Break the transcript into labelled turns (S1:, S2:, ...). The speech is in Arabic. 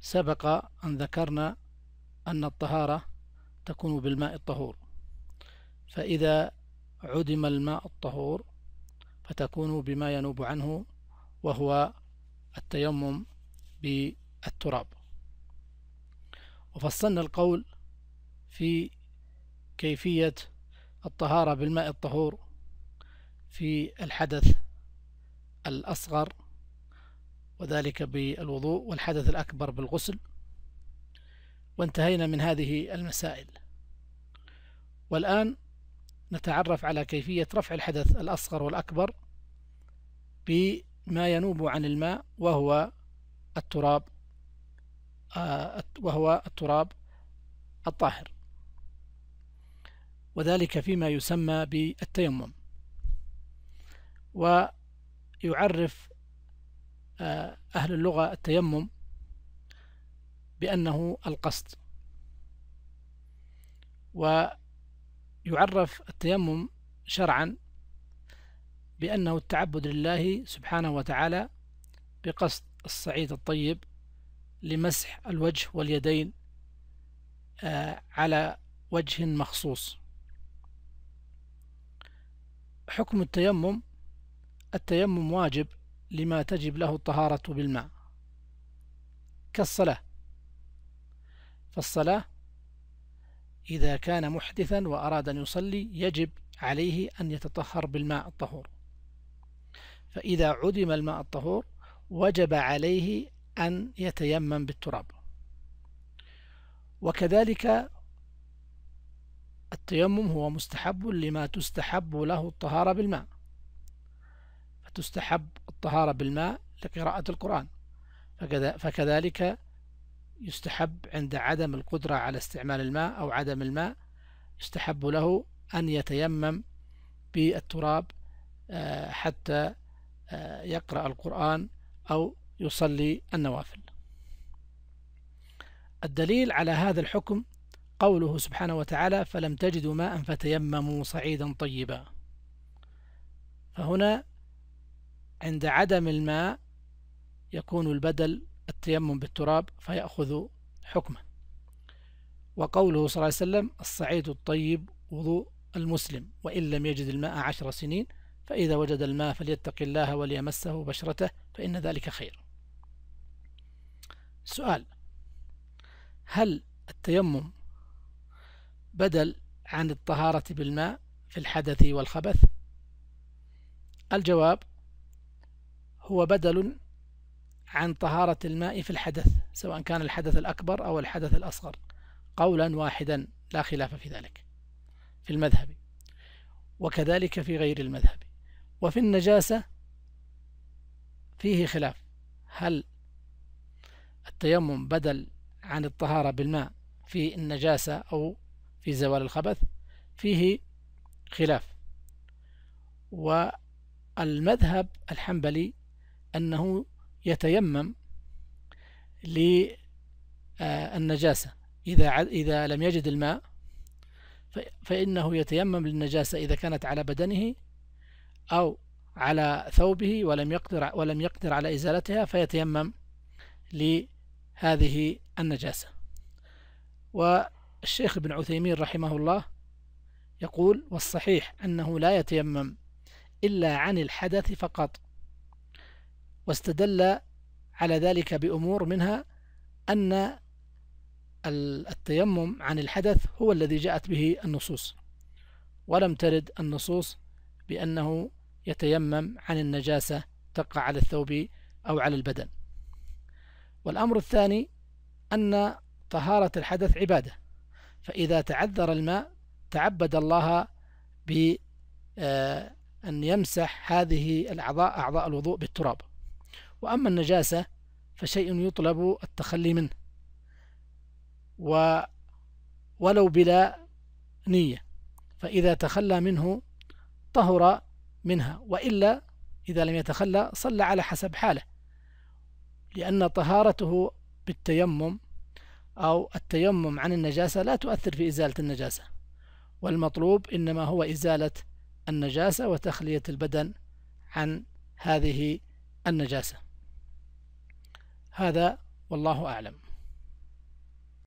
S1: سبق أن ذكرنا أن الطهارة تكون بالماء الطهور فإذا عدم الماء الطهور فتكون بما ينوب عنه وهو التيمم بالتراب وفصلنا القول في كيفية الطهارة بالماء الطهور في الحدث الأصغر وذلك بالوضوء والحدث الأكبر بالغسل وانتهينا من هذه المسائل والآن نتعرف على كيفية رفع الحدث الأصغر والأكبر بما ينوب عن الماء وهو التراب آه، وهو التراب الطاهر وذلك فيما يسمى بالتيمم ويعرف آه، أهل اللغة التيمم بأنه القصد ويعرف التيمم شرعا بأنه التعبد لله سبحانه وتعالى بقصد الصعيد الطيب لمسح الوجه واليدين آه، على وجه مخصوص حكم التيمم التيمم واجب لما تجب له الطهارة بالماء كالصلاة فالصلاة إذا كان محدثا وأراد أن يصلي يجب عليه أن يتطهر بالماء الطهور فإذا عدم الماء الطهور وجب عليه أن يتيمم بالتراب وكذلك التيمم هو مستحب لما تستحب له الطهارة بالماء تستحب الطهارة بالماء لقراءة القرآن فكذلك يستحب عند عدم القدرة على استعمال الماء أو عدم الماء يستحب له أن يتيمم بالتراب آه، حتى آه، يقرأ القرآن أو يصلي النوافل الدليل على هذا الحكم قوله سبحانه وتعالى فلم تجدوا ماء فتيمموا صعيدا طيبا فهنا عند عدم الماء يكون البدل التيمم بالتراب فيأخذ حكمه وقوله صلى الله عليه وسلم الصعيد الطيب وضوء المسلم وإن لم يجد الماء عشر سنين فإذا وجد الماء فليتق الله وليمسه بشرته فإن ذلك خير سؤال هل التيمم بدل عن الطهارة بالماء في الحدث والخبث الجواب هو بدل عن طهارة الماء في الحدث سواء كان الحدث الأكبر أو الحدث الأصغر قولا واحدا لا خلاف في ذلك في المذهب وكذلك في غير المذهب وفي النجاسة فيه خلاف هل التيمم بدل عن الطهارة بالماء في النجاسة أو في زوال الخبث فيه خلاف والمذهب الحنبلي أنه يتيمم للنجاسة إذا إذا لم يجد الماء فإنه يتيمم للنجاسة إذا كانت على بدنه أو على ثوبه ولم يقدر ولم يقدر على إزالتها فيتيمم لهذه النجاسة والشيخ ابن عثيمين رحمه الله يقول والصحيح أنه لا يتيمم إلا عن الحدث فقط واستدل على ذلك بأمور منها أن التيمم عن الحدث هو الذي جاءت به النصوص ولم ترد النصوص بأنه يتيمم عن النجاسة تقع على الثوب أو على البدن والأمر الثاني أن طهارة الحدث عبادة فإذا تعذر الماء تعبد الله بأن آه، يمسح هذه الأعضاء أعضاء الوضوء بالتراب وأما النجاسة فشيء يطلب التخلي منه و ولو بلا نية فإذا تخلى منه طهر منها وإلا إذا لم يتخلى صلى على حسب حاله لأن طهارته بالتيمم أو التيمم عن النجاسة لا تؤثر في إزالة النجاسة والمطلوب إنما هو إزالة النجاسة وتخلية البدن عن هذه النجاسة هذا والله أعلم